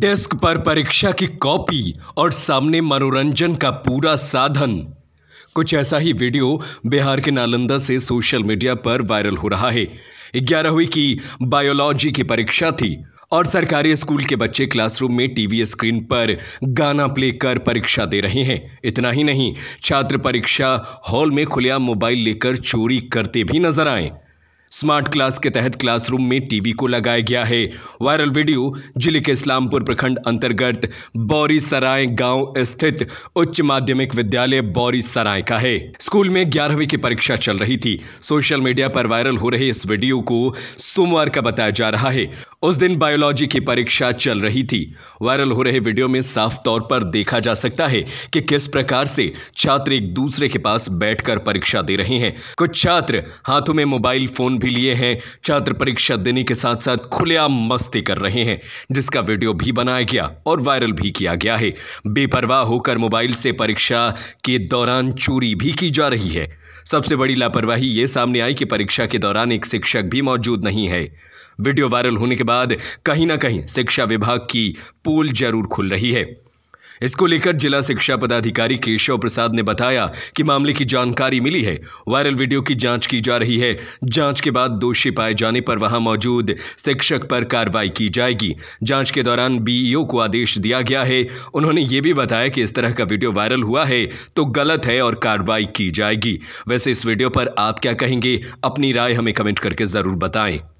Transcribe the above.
desk पर परीक्षा की कॉपी और सामने मनोरंजन का पूरा साधन कुछ ऐसा ही वीडियो बिहार के नालंदा से सोशल मीडिया पर वायरल हो रहा है ग्यारहवीं की बायोलॉजी की परीक्षा थी और सरकारी स्कूल के बच्चे क्लासरूम में टीवी स्क्रीन पर गाना प्ले कर परीक्षा दे रहे हैं इतना ही नहीं छात्र परीक्षा हॉल में खुलिया मोबाइल लेकर चोरी करते भी नजर आए स्मार्ट क्लास के तहत क्लासरूम में टीवी को लगाया गया है वायरल वीडियो जिले के इस्लामपुर प्रखंड अंतर्गत बौरी सराय गांव स्थित उच्च माध्यमिक विद्यालय बौरी सराय का है स्कूल में ग्यारहवीं की परीक्षा चल रही थी सोशल मीडिया पर वायरल हो रहे इस वीडियो को सोमवार का बताया जा रहा है उस दिन बायोलॉजी की परीक्षा चल रही थी वायरल हो रहे वीडियो में साफ तौर पर देखा जा सकता है कि किस प्रकार से छात्र एक दूसरे के पास बैठकर परीक्षा दे रहे हैं कुछ छात्र हाथों में मोबाइल फोन भी लिए हैं छात्र परीक्षा देने के साथ साथ खुलेआम मस्ती कर रहे हैं जिसका वीडियो भी बनाया गया और वायरल भी किया गया है बेपरवाह होकर मोबाइल से परीक्षा के दौरान चोरी भी की जा रही है सबसे बड़ी लापरवाही ये सामने आई कि परीक्षा के दौरान एक शिक्षक भी मौजूद नहीं है वीडियो वायरल होने के बाद कहीं ना कहीं शिक्षा विभाग की पोल जरूर खुल रही है इसको लेकर जिला शिक्षा पदाधिकारी केशव प्रसाद ने बताया कि मामले की जानकारी मिली है वायरल वीडियो की जांच की जा रही है जांच के बाद दोषी पाए जाने पर वहां मौजूद शिक्षक पर कार्रवाई की जाएगी जांच के दौरान बीईओ को आदेश दिया गया है उन्होंने ये भी बताया कि इस तरह का वीडियो वायरल हुआ है तो गलत है और कार्रवाई की जाएगी वैसे इस वीडियो पर आप क्या कहेंगे अपनी राय हमें कमेंट करके जरूर बताएं